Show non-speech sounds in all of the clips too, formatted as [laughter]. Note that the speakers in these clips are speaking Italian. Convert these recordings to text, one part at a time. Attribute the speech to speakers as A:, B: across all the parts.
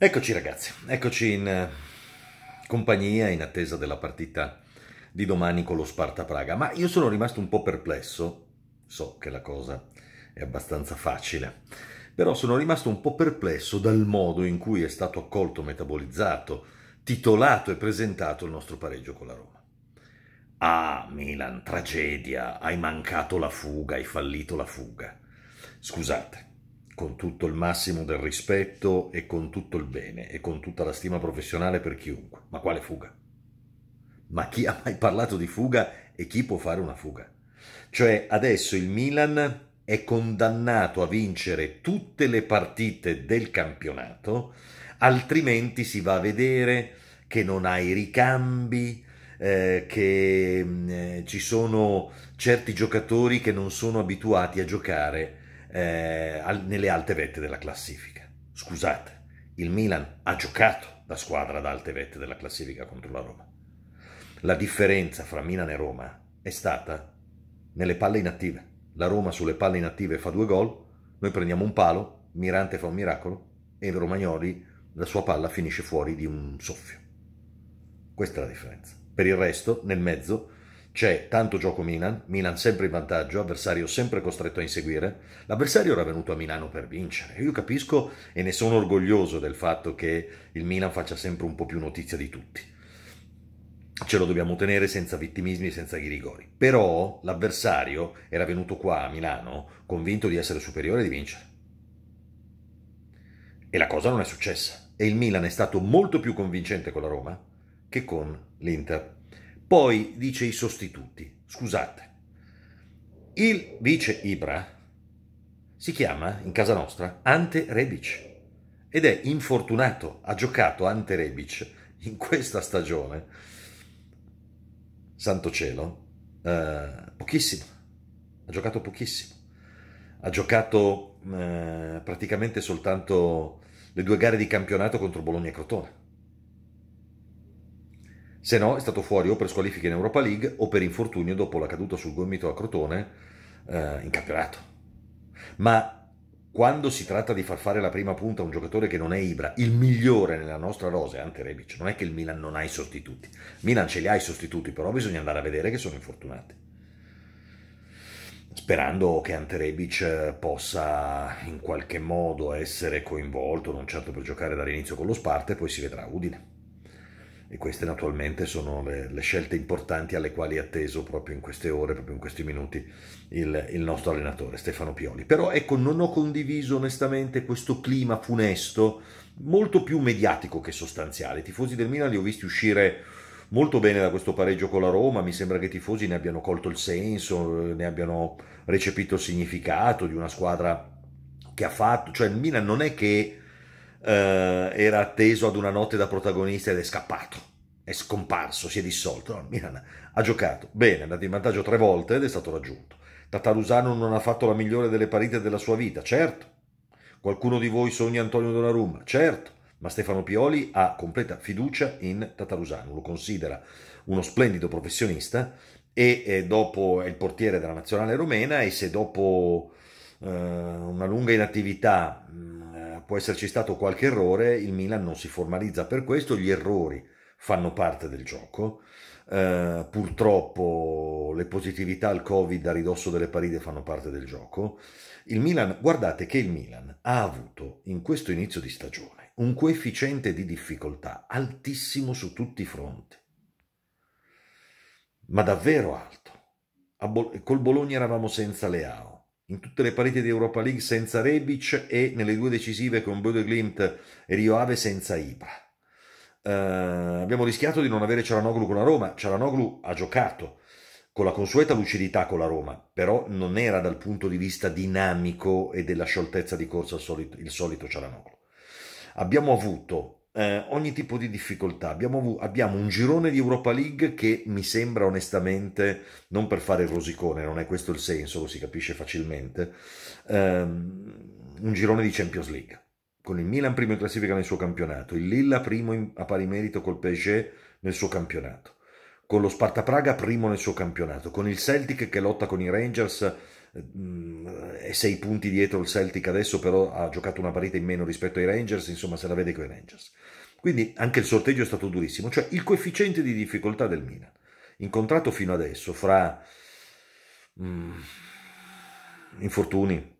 A: Eccoci ragazzi, eccoci in eh, compagnia in attesa della partita di domani con lo Sparta Praga, ma io sono rimasto un po' perplesso, so che la cosa è abbastanza facile, però sono rimasto un po' perplesso dal modo in cui è stato accolto, metabolizzato, titolato e presentato il nostro pareggio con la Roma. Ah, Milan, tragedia, hai mancato la fuga, hai fallito la fuga. Scusate, con tutto il massimo del rispetto e con tutto il bene e con tutta la stima professionale per chiunque. Ma quale fuga? Ma chi ha mai parlato di fuga e chi può fare una fuga? Cioè adesso il Milan è condannato a vincere tutte le partite del campionato, altrimenti si va a vedere che non ha i ricambi, eh, che mm, eh, ci sono certi giocatori che non sono abituati a giocare eh, nelle alte vette della classifica. Scusate, il Milan ha giocato da squadra ad alte vette della classifica contro la Roma. La differenza fra Milan e Roma è stata nelle palle inattive. La Roma sulle palle inattive fa due gol, noi prendiamo un palo, Mirante fa un miracolo e Romagnoli la sua palla finisce fuori di un soffio. Questa è la differenza. Per il resto, nel mezzo, c'è tanto gioco Milan, Milan sempre in vantaggio, avversario sempre costretto a inseguire. L'avversario era venuto a Milano per vincere. Io capisco e ne sono orgoglioso del fatto che il Milan faccia sempre un po' più notizia di tutti. Ce lo dobbiamo tenere senza vittimismi e senza ghirigori. Però l'avversario era venuto qua a Milano convinto di essere superiore e di vincere. E la cosa non è successa. E il Milan è stato molto più convincente con la Roma che con l'Inter. Poi dice i sostituti, scusate, il vice Ibra si chiama in casa nostra Ante Rebic ed è infortunato, ha giocato Ante Rebic in questa stagione, santo cielo, eh, pochissimo, ha giocato pochissimo, ha giocato eh, praticamente soltanto le due gare di campionato contro Bologna e Crotone se no è stato fuori o per squalifiche in Europa League o per infortunio dopo la caduta sul gomito a Crotone eh, in campionato. Ma quando si tratta di far fare la prima punta a un giocatore che non è Ibra, il migliore nella nostra rosa è Ante Rebic. Non è che il Milan non ha i sostituti. Milan ce li ha i sostituti, però bisogna andare a vedere che sono infortunati. Sperando che Ante Rebic eh, possa in qualche modo essere coinvolto, non certo per giocare dall'inizio con lo Sparta, e poi si vedrà Udine. E queste naturalmente sono le, le scelte importanti alle quali è atteso proprio in queste ore, proprio in questi minuti, il, il nostro allenatore Stefano Pioli. Però ecco, non ho condiviso onestamente questo clima funesto, molto più mediatico che sostanziale. I tifosi del Milan li ho visti uscire molto bene da questo pareggio con la Roma, mi sembra che i tifosi ne abbiano colto il senso, ne abbiano recepito il significato di una squadra che ha fatto, cioè il Milan non è che eh, era atteso ad una notte da protagonista ed è scappato è scomparso, si è dissolto. No, Milan ha giocato bene, è andato in vantaggio tre volte ed è stato raggiunto. Tatarusano non ha fatto la migliore delle partite della sua vita, certo. Qualcuno di voi sogna Antonio Donnarumma, certo. Ma Stefano Pioli ha completa fiducia in Tatarusano, lo considera uno splendido professionista e eh, dopo, è il portiere della nazionale romena e se dopo eh, una lunga inattività mm, può esserci stato qualche errore, il Milan non si formalizza per questo, gli errori fanno parte del gioco. Uh, purtroppo le positività al Covid a ridosso delle paride fanno parte del gioco. Il Milan, guardate che il Milan ha avuto in questo inizio di stagione un coefficiente di difficoltà altissimo su tutti i fronti, ma davvero alto. Bo- col Bologna eravamo senza Leao, in tutte le pareti di Europa League senza Rebic e nelle due decisive con Bode Glimt e Rio Ave senza Ibra. Uh, abbiamo rischiato di non avere Cialanoglu con la Roma. Cialanoglu ha giocato con la consueta lucidità con la Roma, però non era dal punto di vista dinamico e della scioltezza di corsa il solito, il solito Cialanoglu. Abbiamo avuto eh, ogni tipo di difficoltà. Abbiamo, abbiamo, un girone di Europa League che mi sembra onestamente, non per fare il rosicone, non è questo il senso, lo si capisce facilmente, ehm, un girone di Champions League, con il Milan primo in classifica nel suo campionato, il Lilla primo in, a pari merito col PSG nel suo campionato, con lo Sparta Praga primo nel suo campionato, con il Celtic che lotta con i Rangers Ehm, è sei punti dietro il Celtic adesso, però ha giocato una partita in meno rispetto ai Rangers, insomma se la vede con i Rangers. Quindi anche il sorteggio è stato durissimo, cioè il coefficiente di difficoltà del Milan, incontrato fino adesso fra mh, mm, infortuni,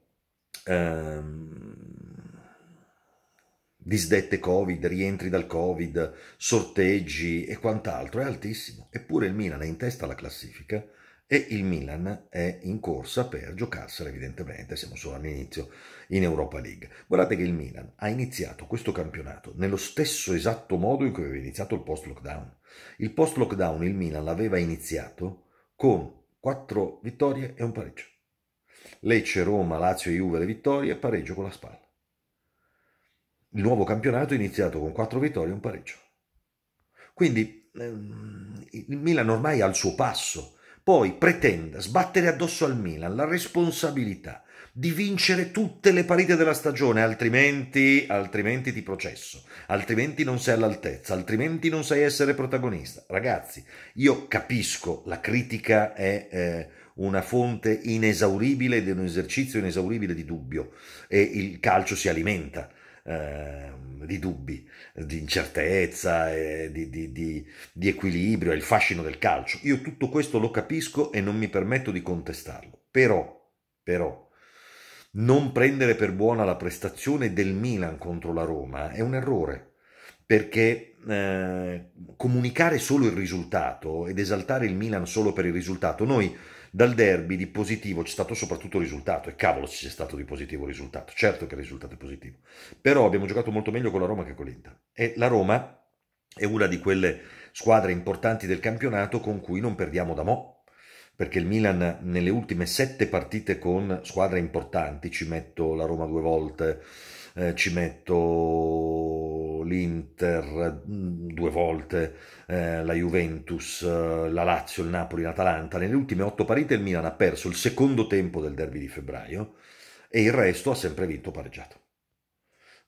A: ehm, disdette Covid, rientri dal Covid, sorteggi e quant'altro, è altissimo. Eppure il Milan è in testa alla classifica e il Milan è in corsa per giocarsela evidentemente, siamo solo all'inizio, in Europa League. Guardate che il Milan ha iniziato questo campionato nello stesso esatto modo in cui aveva iniziato il post-lockdown. Il post-lockdown il Milan l'aveva iniziato con quattro vittorie e un pareggio. Lecce, Roma, Lazio e Juve le vittorie, pareggio con la spalla. Il nuovo campionato è iniziato con quattro vittorie e un pareggio. Quindi ehm, il Milan ormai ha il suo passo poi pretenda sbattere addosso al Milan la responsabilità di vincere tutte le partite della stagione, altrimenti, altrimenti ti processo, altrimenti non sei all'altezza, altrimenti non sai essere protagonista. Ragazzi, io capisco, la critica è eh, una fonte inesauribile di un esercizio inesauribile di dubbio e il calcio si alimenta Ehm, di dubbi, di incertezza, eh, di, di, di, di equilibrio, il fascino del calcio. Io tutto questo lo capisco e non mi permetto di contestarlo. Però, però, non prendere per buona la prestazione del Milan contro la Roma è un errore, perché eh, comunicare solo il risultato ed esaltare il Milan solo per il risultato, noi dal derby di positivo c'è stato soprattutto risultato, e cavolo ci c'è stato di positivo risultato, certo che il risultato è positivo, però abbiamo giocato molto meglio con la Roma che con l'Inter, e la Roma è una di quelle squadre importanti del campionato con cui non perdiamo da mo', perché il Milan nelle ultime sette partite con squadre importanti, ci metto la Roma due volte, eh, ci metto l'Inter mm, due volte, eh, la Juventus, eh, la Lazio, il Napoli, l'Atalanta. Nelle ultime otto partite il Milan ha perso il secondo tempo del derby di febbraio e il resto ha sempre vinto pareggiato.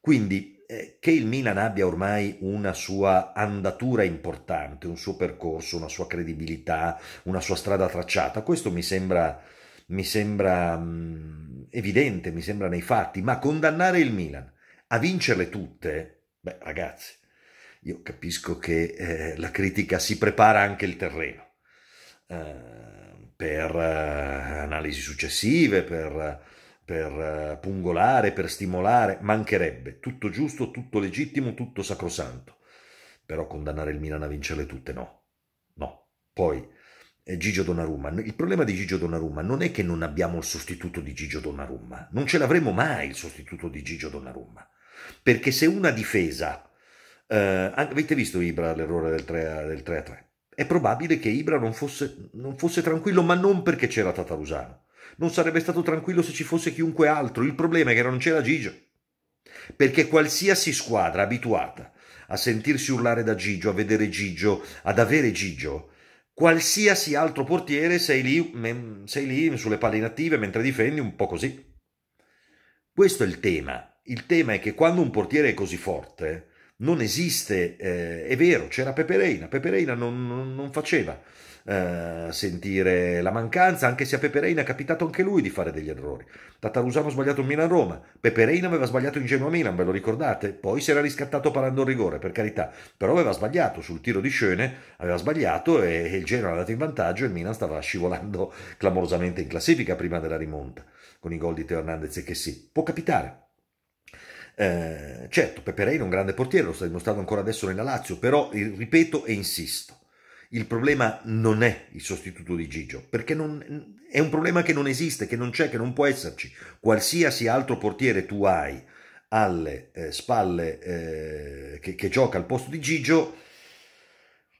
A: Quindi eh, che il Milan abbia ormai una sua andatura importante, un suo percorso, una sua credibilità, una sua strada tracciata, questo mi sembra, mi sembra mm, evidente, mi sembra nei fatti, ma condannare il Milan a vincerle tutte Beh, ragazzi, io capisco che eh, la critica si prepara anche il terreno eh, per eh, analisi successive, per, per eh, pungolare, per stimolare, mancherebbe. Tutto giusto, tutto legittimo, tutto sacrosanto. Però condannare il Milan a vincerle tutte no. No. Poi... Eh, Gigio Donnarumma. Il problema di Gigio Donnarumma non è che non abbiamo il sostituto di Gigio Donnarumma, non ce l'avremo mai il sostituto di Gigio Donnarumma. Perché se una difesa... Eh, avete visto Ibra l'errore del 3, del 3 a 3? È probabile che Ibra non fosse, non fosse tranquillo, ma non perché c'era Tatarusano. Non sarebbe stato tranquillo se ci fosse chiunque altro. Il problema è che non c'era Gigio. Perché qualsiasi squadra abituata a sentirsi urlare da Gigio, a vedere Gigio, ad avere Gigio, qualsiasi altro portiere sei lì, sei lì sulle palle inattive mentre difendi un po' così. Questo è il tema. Il tema è che quando un portiere è così forte, non esiste, eh, è vero, c'era Pepereina, Pepereina non, non, non faceva eh, sentire la mancanza, anche se a Pepereina è capitato anche lui di fare degli errori. Tatarusano ha sbagliato in Milan-Roma, Pepereina aveva sbagliato in Genoa-Milan, ve lo ricordate? Poi si era riscattato parando il rigore, per carità, però aveva sbagliato sul tiro di Scene, aveva sbagliato e, e il Genoa era andato in vantaggio e il Milan stava scivolando [laughs] clamorosamente in classifica prima della rimonta, con i gol di Teo Hernandez e che sì, può capitare. Eh, certo, Pepereira è un grande portiere, lo sta dimostrando ancora adesso nella Lazio, però ripeto e insisto, il problema non è il sostituto di Gigio, perché non, è un problema che non esiste, che non c'è, che non può esserci. Qualsiasi altro portiere tu hai alle eh, spalle eh, che, che, gioca al posto di Gigio,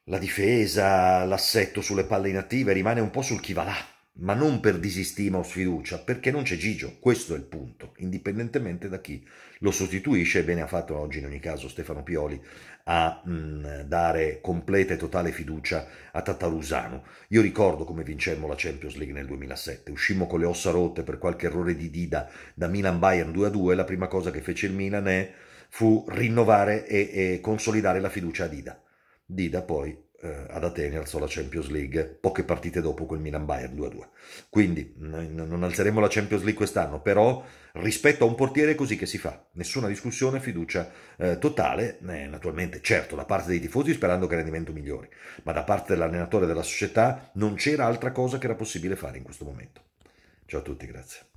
A: la difesa, l'assetto sulle palle inattive rimane un po' sul chi va là ma non per disistima o sfiducia, perché non c'è Gigio, questo è il punto, indipendentemente da chi lo sostituisce, e bene ha fatto oggi in ogni caso Stefano Pioli a mh, mm, dare completa e totale fiducia a Tatarusano. Io ricordo come vincemmo la Champions League nel 2007, uscimmo con le ossa rotte per qualche errore di Dida da Milan-Bayern 2-2, la prima cosa che fece il Milan è, fu rinnovare e, e consolidare la fiducia a Dida. Dida poi eh, ad Atene alzò la Champions League poche partite dopo quel Milan-Bayern 2-2. Quindi non alzeremo la Champions League quest'anno, però rispetto a un portiere così che si fa. Nessuna discussione, fiducia eh, totale, eh, naturalmente certo da parte dei tifosi sperando che il rendimento migliori, ma da parte dell'allenatore della società non c'era altra cosa che era possibile fare in questo momento. Ciao a tutti, grazie.